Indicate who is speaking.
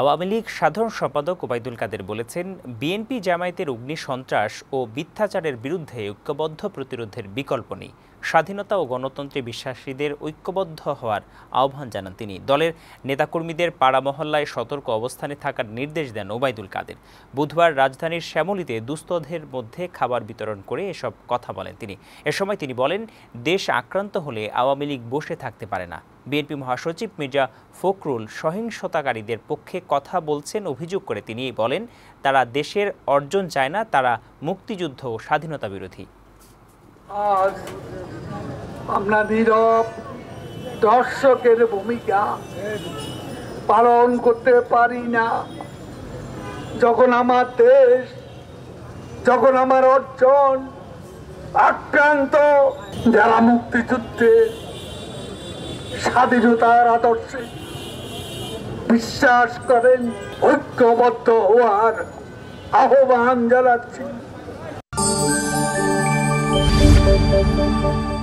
Speaker 1: আওয়ামী লীগ সাধারণ সম্পাদক ওবায়দুল কাদের বলেছেন বিএনপি জামায়াতের অগ্নি সন্ত্রাস ও মিথ্যাচারের বিরুদ্ধে ঐক্যবদ্ধ প্রতিরোধের বিকল্প নেই স্বাধীনতা ও গণতন্ত্রে বিশ্বাসীদের ঐক্যবদ্ধ হওয়ার আহ্বান জানান তিনি দলের নেতাকর্মীদের পাড়া মহল্লায় সতর্ক অবস্থানে থাকার নির্দেশ দেন ওবায়দুল কাদের বুধবার রাজধানীর শ্যামলিতে দুস্থদের মধ্যে খাবার বিতরণ করে এসব কথা বলেন তিনি এ সময় তিনি বলেন দেশ আক্রান্ত হলে আওয়ামী লীগ বসে থাকতে পারে না বিএনপি মহাসচিব মির্জা ফখরুল সহিংসতাকারীদের পক্ষে কথা বলছেন অভিযোগ করে তিনি বলেন তারা দেশের অর্জন চায় না তারা মুক্তিযুদ্ধ ও স্বাধীনতা বিরোধী
Speaker 2: আজ আমরা নীরব দর্শকের ভূমিকা পালন করতে পারি না যখন আমার দেশ
Speaker 3: যখন আমার অর্জন আক্রান্ত যারা মুক্তিযুদ্ধের স্বাধীনতার আদর্শে বিশ্বাস করেন ঐক্যবদ্ধ হওয়ার আহ্বান
Speaker 2: জানাচ্ছি